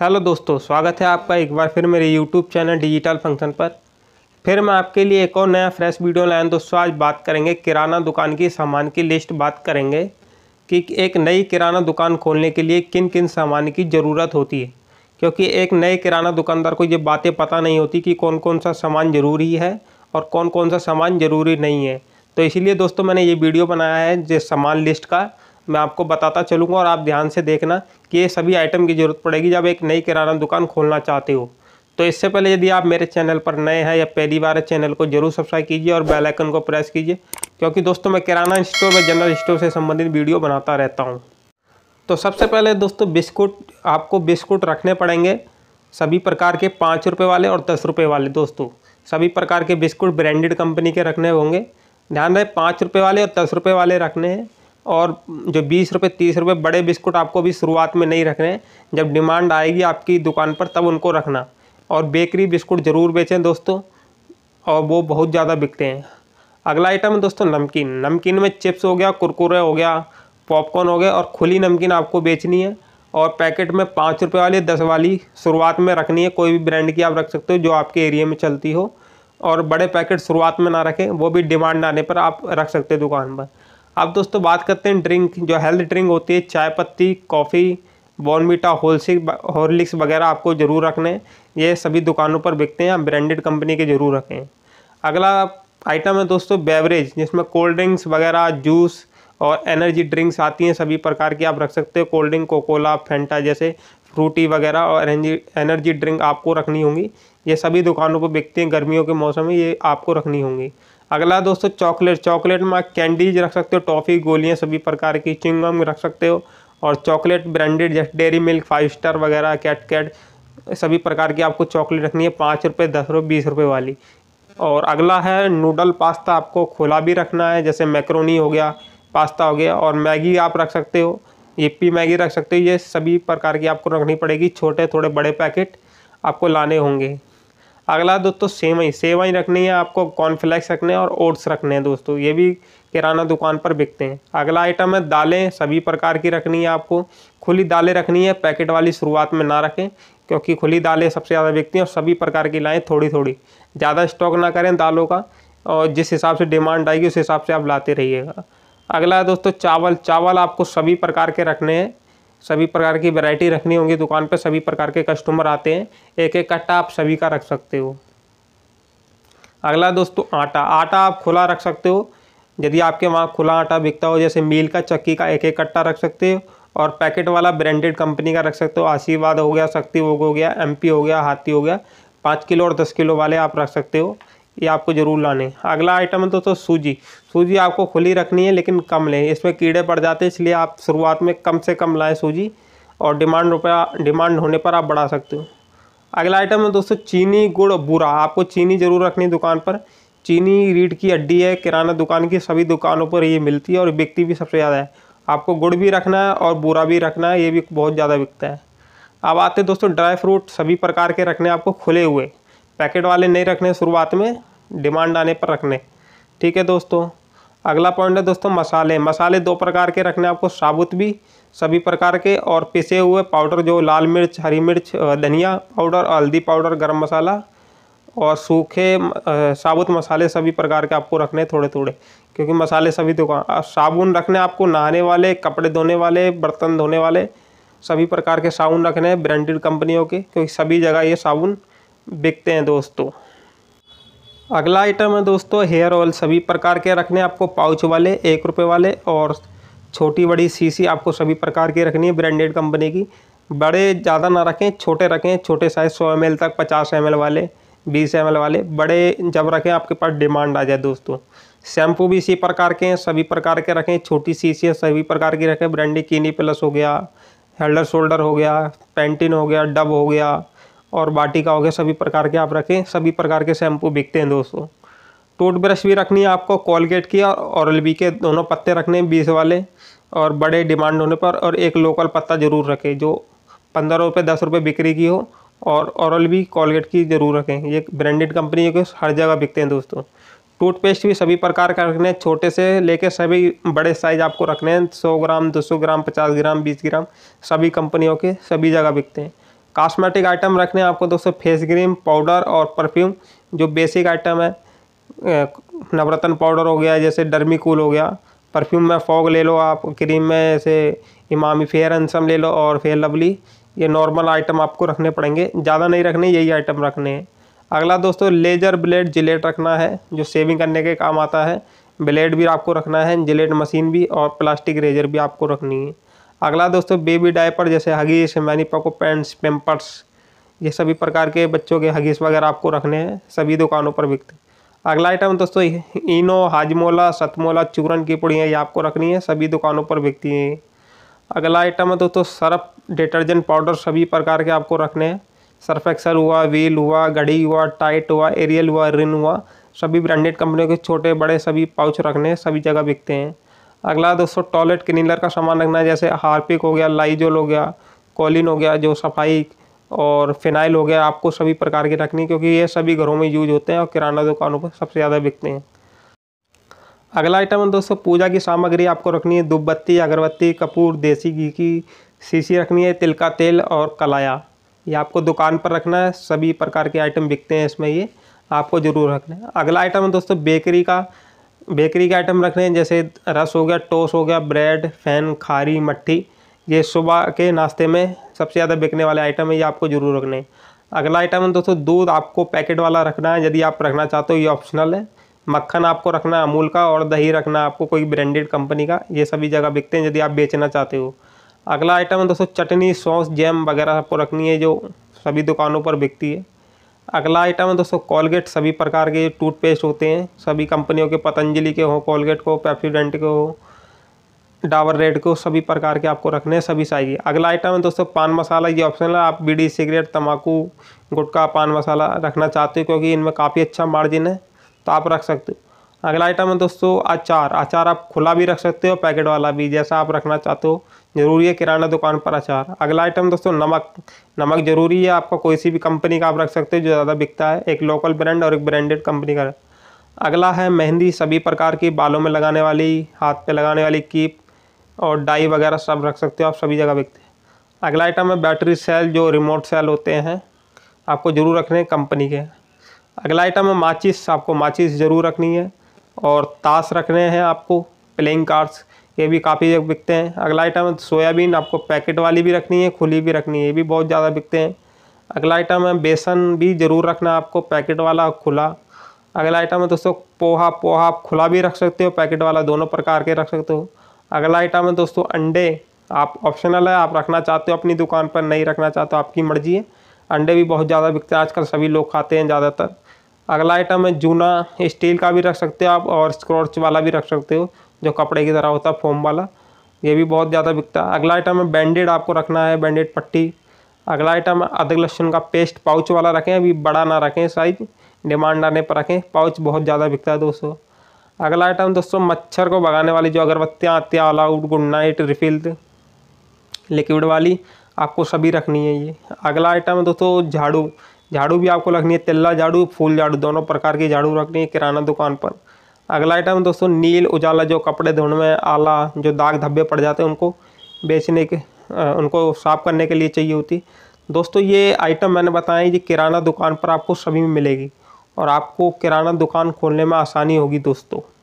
hello दोस्तों स्वागत है आपका एक बार फिर मेरे यूट्यूब चैनल डिजिटल फंक्शन पर फिर मैं आपके लिए एक और नया फ्रेश वीडियो लाया दोस्तों आज बात करेंगे किराना दुकान की सामान की लिस्ट बात करेंगे कि एक नई किराना दुकान खोलने के लिए किन किन सामान की ज़रूरत होती है क्योंकि एक नए किराना दुकानदार को ये बातें पता नहीं होती कि कौन कौन सा सामान ज़रूरी है और कौन कौन सा सामान ज़रूरी नहीं है तो इसीलिए दोस्तों मैंने ये वीडियो बनाया है जिस सामान लिस्ट का मैं आपको बताता चलूँगा और आप ध्यान से देखना कि ये सभी आइटम की ज़रूरत पड़ेगी जब एक नई किराना दुकान खोलना चाहते हो तो इससे पहले यदि आप मेरे चैनल पर नए हैं या पहली बार चैनल को जरूर सब्सक्राइब कीजिए और बेल आइकन को प्रेस कीजिए क्योंकि दोस्तों मैं किराना स्टोर में जनरल स्टोर से संबंधित वीडियो बनाता रहता हूँ तो सबसे पहले दोस्तों बिस्कुट आपको बिस्कुट रखने पड़ेंगे सभी प्रकार के पाँच रुपये वाले और दस रुपये वाले दोस्तों सभी प्रकार के बिस्कुट ब्रांडेड कंपनी के रखने होंगे ध्यान रहे पाँच रुपये वाले और दस रुपये वाले रखने हैं और जो बीस रुपये तीस रुपये बड़े बिस्कुट आपको अभी शुरुआत में नहीं रखने जब डिमांड आएगी आपकी दुकान पर तब उनको रखना और बेकरी बिस्कुट ज़रूर बेचें दोस्तों और वो बहुत ज़्यादा बिकते हैं अगला आइटम है दोस्तों नमकीन नमकीन में चिप्स हो गया कुरकुरे हो गया पॉपकॉर्न हो गया और खुली नमकीन आपको बेचनी है और पैकेट में पाँच रुपये वाली दस वाली शुरुआत में रखनी है कोई भी ब्रांड की आप रख सकते हो जो आपके एरिया में चलती हो और बड़े पैकेट शुरुआत में ना रखें वो भी डिमांड आने पर आप रख सकते हो दुकान पर अब दोस्तों बात करते हैं ड्रिंक जो हेल्थ ड्रिंक होती है चाय पत्ती कॉफ़ी बॉर्नमीटा होलसिक हॉर्लिक्स वगैरह आपको ज़रूर रखने हैं ये सभी दुकानों पर बिकते हैं आप ब्रांडेड कंपनी के ज़रूर रखें अगला आइटम है दोस्तों बेवरेज जिसमें कोल्ड ड्रिंक्स वगैरह जूस और एनर्जी ड्रिंक्स आती हैं सभी प्रकार की आप रख सकते हो कोल्ड ड्रिंक कोकोला फेंटा जैसे फ्रूटी वगैरह और एनर्जी एनर्जी ड्रिंक आपको रखनी होंगी ये सभी दुकानों पर बिकती हैं गर्मियों के मौसम में ये आपको रखनी होंगी अगला दोस्तों चॉकलेट चॉकलेट में कैंडीज रख सकते हो टॉफ़ी गोलियाँ सभी प्रकार की चिंगम रख सकते हो और चॉकलेट ब्रांडेड जैसे डेयरी मिल्क फाइव स्टार वगैरह कैट कैट सभी प्रकार की आपको चॉकलेट रखनी है पाँच रुपये दस रुपये बीस रुपये वाली और अगला है नूडल पास्ता आपको खुला भी रखना है जैसे मैक्रोनी हो गया पास्ता हो गया और मैगी आप रख सकते हो यप्पी मैगी रख सकते हो ये सभी प्रकार की आपको रखनी पड़ेगी छोटे थोड़े बड़े पैकेट आपको लाने होंगे अगला दोस्तों सेवई सेवई रखनी है आपको कॉर्नफ्लैक्स रखने हैं और ओट्स रखने हैं दोस्तों ये भी किराना दुकान पर बिकते हैं अगला आइटम है दालें सभी प्रकार की रखनी है आपको खुली दालें रखनी है पैकेट वाली शुरुआत में ना रखें क्योंकि खुली दालें सबसे ज़्यादा बिकती हैं और सभी प्रकार की लाएँ थोड़ी थोड़ी ज़्यादा स्टॉक ना करें दालों का और जिस हिसाब से डिमांड आएगी उस हिसाब से आप लाते रहिएगा अगला दोस्तों चावल चावल आपको सभी प्रकार के रखने हैं सभी प्रकार की वैरायटी रखनी होगी दुकान पर सभी प्रकार के कस्टमर आते हैं एक एक कट्टा आप सभी का रख सकते हो अगला दोस्तों आटा आटा आप खुला रख सकते हो यदि आपके वहाँ खुला आटा बिकता हो जैसे मील का चक्की का एक एक कट्टा रख सकते हो और पैकेट वाला ब्रांडेड कंपनी का रख सकते हो आशीर्वाद हो गया शक्ति हो गया एम हो गया हाथी हो गया पाँच किलो और दस किलो वाले आप रख सकते हो ये आपको ज़रूर लाने अगला आइटम है दोस्तों सूजी सूजी आपको खुली रखनी है लेकिन कम लें इसमें कीड़े पड़ जाते हैं इसलिए आप शुरुआत में कम से कम लाएँ सूजी और डिमांड रुपया डिमांड होने पर आप बढ़ा सकते हो अगला आइटम है दोस्तों चीनी गुड़ बुरा आपको चीनी ज़रूर रखनी है दुकान पर चीनी रीढ़ की हड्डी है किराना दुकान की सभी दुकानों पर ये मिलती है और बिकती भी सबसे ज़्यादा है आपको गुड़ भी रखना है और बुरा भी रखना है ये भी बहुत ज़्यादा बिकता है अब आते दोस्तों ड्राई फ्रूट सभी प्रकार के रखने आपको खुले हुए पैकेट वाले नहीं रखने शुरुआत में डिमांड आने पर रखने ठीक है दोस्तों अगला पॉइंट है दोस्तों मसाले मसाले दो प्रकार के रखने आपको साबुत भी सभी प्रकार के और पिसे हुए पाउडर जो लाल मिर्च हरी मिर्च धनिया पाउडर हल्दी पाउडर गर्म मसाला और सूखे साबुत मसाले सभी प्रकार के आपको रखने थोड़े थोड़े क्योंकि मसाले सभी दुकान तो साबुन रखने आपको नहाने वाले कपड़े धोने वाले बर्तन धोने वाले सभी प्रकार के साबुन रखने हैं ब्रांडेड कंपनियों के क्योंकि सभी जगह ये साबुन बिकते हैं दोस्तों अगला आइटम है दोस्तों हेयर ऑयल सभी प्रकार के रखने आपको पाउच वाले एक रुपये वाले और छोटी बड़ी सीसी आपको सभी प्रकार की रखनी है ब्रांडेड कंपनी की बड़े ज़्यादा ना रखें छोटे रखें छोटे साइज सौ एम तक पचास एम वाले बीस एम वाले बड़े जब रखें आपके पास डिमांड आ जाए दोस्तों शैम्पू भी इसी प्रकार के हैं सभी प्रकार के रखें छोटी सी सी सभी प्रकार की रखें ब्रांडी कीनी प्लस हो गया हेल्डर शोल्डर हो गया पेंटिन हो गया डब हो गया और का हो गया सभी प्रकार के आप रखें सभी प्रकार के शैम्पू बिकते हैं दोस्तों टूथब्रश भी रखनी है आपको कोलगेट की और औरल बी के दोनों पत्ते रखने हैं बीस वाले और बड़े डिमांड होने पर और एक लोकल पत्ता ज़रूर रखें जो पंद्रह रुपये दस रुपये बिक्री की हो और औरल बी कोलगेट की ज़रूर रखें ये ब्रांडेड कंपनी के हर जगह बिकते हैं दोस्तों टूथपेस्ट भी सभी प्रकार का रखने हैं छोटे से लेके सभी बड़े साइज आपको रखने हैं सौ ग्राम दो सौ ग्राम पचास ग्राम बीस ग्राम सभी कंपनियों के सभी जगह बिकते हैं कॉस्मेटिक आइटम रखने हैं आपको दोस्तों फेस क्रीम पाउडर और परफ्यूम जो बेसिक आइटम है नवरत्न पाउडर हो गया जैसे डर्मी कूल हो गया परफ्यूम में फॉग ले लो आप क्रीम में जैसे इमामी फेयर एंसम ले लो और फेयर लवली ये नॉर्मल आइटम आपको रखने पड़ेंगे ज़्यादा नहीं रखने यही आइटम रखने हैं अगला दोस्तों लेजर ब्लेड जिलेट रखना है जो सेविंग करने के काम आता है ब्लेड भी आपको रखना है जिलेट मशीन भी और प्लास्टिक रेजर भी आपको रखनी है अगला दोस्तों बेबी डायपर जैसे हगीस पको पैंट्स पेम्पर्स ये सभी प्रकार के बच्चों के हगीस वगैरह आपको रखने हैं सभी दुकानों पर बिकते हैं अगला आइटम दोस्तों इनो हाजमोला सतमोला चूरन की पुड़ियाँ ये आपको रखनी है सभी दुकानों पर बिकती हैं अगला आइटम है दोस्तों सर्फ डिटर्जेंट पाउडर सभी प्रकार के आपको रखने हैं सर्फ एक्सल हुआ व्हील हुआ घड़ी हुआ टाइट हुआ एरियल हुआ रिन हुआ सभी ब्रांडेड कंपनियों के छोटे बड़े सभी पाउच रखने हैं सभी जगह बिकते हैं अगला दोस्तों टॉयलेट क्लीनर का सामान रखना है जैसे हार्पिक हो गया लाइजोल हो गया कॉलिन हो गया जो सफाई और फिनाइल हो गया आपको सभी प्रकार के रखनी क्योंकि ये सभी घरों में यूज होते हैं और किराना दुकानों पर सबसे ज़्यादा बिकते हैं अगला आइटम है दोस्तों पूजा की सामग्री आपको रखनी है धूप अगरबत्ती कपूर देसी घी की शीशी रखनी है तिल का तेल और कलाया ये आपको दुकान पर रखना है सभी प्रकार के आइटम बिकते हैं इसमें ये आपको ज़रूर रखना है अगला आइटम है दोस्तों बेकरी का बेकरी के आइटम रख रहे हैं जैसे रस हो गया टोस हो गया ब्रेड फैन खारी मट्ठी ये सुबह के नाश्ते में सबसे ज़्यादा बिकने वाले आइटम है ये आपको ज़रूर रखने हैं अगला आइटम है दोस्तों दूध आपको पैकेट वाला रखना है यदि आप रखना चाहते हो ये ऑप्शनल है मक्खन आपको रखना है अमूल का और दही रखना आपको कोई ब्रांडेड कंपनी का ये सभी जगह बिकते हैं यदि आप बेचना चाहते हो अगला आइटम है दोस्तों चटनी सॉस जैम वगैरह आपको रखनी है जो सभी दुकानों पर बिकती है अगला आइटम है दोस्तों कॉलगेट सभी प्रकार के टूथपेस्ट होते हैं सभी कंपनियों के पतंजलि के हो कॉलगेट को पेप्सीडेंट के हो डाबर रेड को सभी प्रकार के आपको रखने हैं सभी चाहिए अगला आइटम है दोस्तों पान मसाला ये ऑप्शनल है आप बीड़ी सिगरेट तम्बाकू गुटखा पान मसाला रखना चाहते हो क्योंकि इनमें काफ़ी अच्छा मार्जिन है तो आप रख सकते हो अगला आइटम है दोस्तों अचार अचार आप खुला भी रख सकते हो पैकेट वाला भी जैसा आप रखना चाहते हो ज़रूरी है किराना दुकान पर अचार अगला आइटम दोस्तों नमक नमक ज़रूरी है आपका कोई सी भी कंपनी का आप रख सकते हो जो ज़्यादा बिकता है एक लोकल ब्रांड और एक ब्रांडेड कंपनी का अगला है मेहंदी सभी प्रकार की बालों में लगाने वाली हाथ पे लगाने वाली कीप और डाई वगैरह सब रख सकते हो आप सभी जगह बिकते हैं अगला आइटम है बैटरी सेल जो रिमोट सेल होते हैं आपको ज़रूर रखने कंपनी के अगला आइटम है माचिस आपको माचिस ज़रूर रखनी है और ताश रखने हैं आपको प्लेइंग कार्ड्स ये भी काफ़ी बिकते हैं अगला आइटम है सोयाबीन आपको पैकेट वाली भी रखनी है खुली भी रखनी है ये भी बहुत ज़्यादा बिकते हैं अगला आइटम है बेसन भी ज़रूर रखना आपको पैकेट वाला खुला अगला आइटम है दोस्तों पोहा पोहा आप खुला भी रख सकते हो पैकेट वाला दोनों प्रकार के रख सकते हो अगला आइटम है दोस्तों अंडे आप ऑप्शनल है आप रखना चाहते हो अपनी दुकान पर नहीं रखना चाहते हो आपकी मर्जी है अंडे भी बहुत ज़्यादा बिकते हैं आजकल सभी लोग खाते हैं ज़्यादातर अगला आइटम है जूना स्टील का भी रख सकते हो आप और स्क्रॉच वाला भी रख सकते हो जो कपड़े की तरह होता है फोम वाला ये भी बहुत ज़्यादा बिकता है अगला आइटम है बैंडेड आपको रखना है बैंडेड पट्टी अगला आइटम है अदरक लहसुन का पेस्ट पाउच वाला रखें अभी बड़ा ना रखें साइज डिमांड आने पर रखें पाउच बहुत ज़्यादा बिकता है दोस्तों अगला आइटम दोस्तों मच्छर को भगाने वाली जो अगरबत्तियाँ आती हैं All Out Good Night refilled liquid वाली आपको सभी रखनी है ये अगला आइटम दोस्तों झाड़ू झाड़ू भी आपको रखनी है तिल्ला झाड़ू फूल झाड़ू दोनों प्रकार की झाड़ू रखनी है किराना दुकान पर अगला आइटम दोस्तों नील उजाला जो कपड़े धोने में आला जो दाग धब्बे पड़ जाते हैं उनको बेचने के उनको साफ़ करने के लिए चाहिए होती दोस्तों ये आइटम मैंने बताया कि किराना दुकान पर आपको सभी में मिलेगी और आपको किराना दुकान खोलने में आसानी होगी दोस्तों